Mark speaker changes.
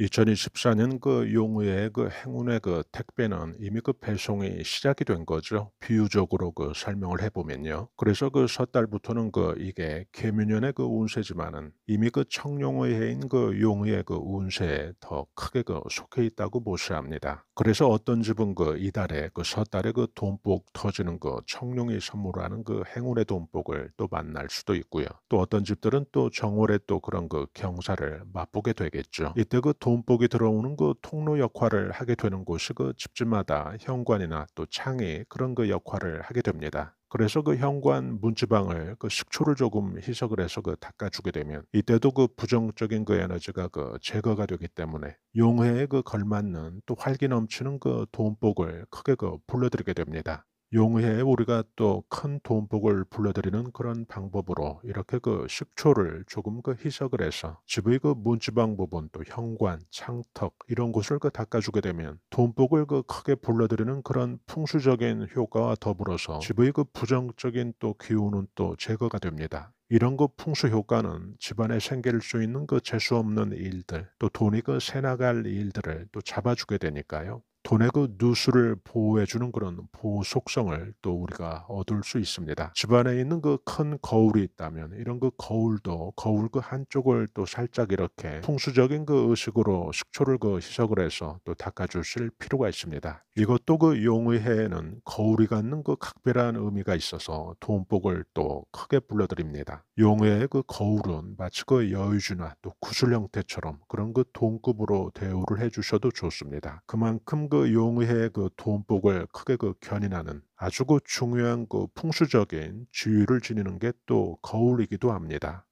Speaker 1: 2024년 그 용의의 그 행운의 그 택배는 이미 그 배송이 시작이 된 거죠. 비유적으로 그 설명을 해보면요. 그래서 그 첫 달부터는 그 이게 개묘년의 그 운세지만은 이미 그 청룡의 해인 그 용의의 그 운세에 더 크게 그 속해 있다고 보시합니다. 그래서 어떤 집은 그 이달에 그 섣달에 그 돈복 터지는 그 청룡이 선물하는 그 행운의 돈복을 또 만날 수도 있고요. 또 어떤 집들은 또 정월에 또 그런 그 경사를 맛보게 되겠죠. 이때 그돈 돈복이 들어오는 그 통로 역할을 하게 되는 곳이 그 집집마다 현관이나 또 창이 그런 그 역할을 하게 됩니다. 그래서 그 현관 문지방을 그 식초를 조금 희석을 해서 그 닦아주게 되면 이때도 그 부정적인 그 에너지가 그 제거가 되기 때문에 용해에 그 걸맞는 또 활기 넘치는 그 돈복을 크게 그 불러들이게 됩니다. 용해 우리가 또 큰 돈복을 불러들이는 그런 방법으로 이렇게 그 식초를 조금 그 희석을 해서 집의 그 문지방 부분 또 현관, 창턱 이런 곳을 그 닦아주게 되면 돈복을 그 크게 불러들이는 그런 풍수적인 효과와 더불어서 집의 그 부정적인 또 기운은 또 제거가 됩니다. 이런 그 풍수 효과는 집안에 생길 수 있는 그 재수 없는 일들 또 돈이 그 새나갈 일들을 또 잡아주게 되니까요. 돈의 그 누수를 보호해주는 그런 보속성을 또 우리가 얻을 수 있습니다. 집안에 있는 그 큰 거울이 있다면 이런 그 거울도 거울 그 한쪽을 또 살짝 이렇게 풍수적인 그 의식으로 식초를 그 희석을 해서 또 닦아주실 필요가 있습니다. 이것도 그 용의 해에는 거울이 갖는 그 각별한 의미가 있어서 돈복을 또 크게 불러드립니다. 용의 그 거울은 마치 그 여유주나 또 구슬 형태처럼 그런 그 돈급으로 대우를 해주셔도 좋습니다. 그만큼 그그 용의 그 돈복을 크게 그 견인하는 아주 그 중요한 그 풍수적인 지위를 지니는 게 또 거울이기도 합니다.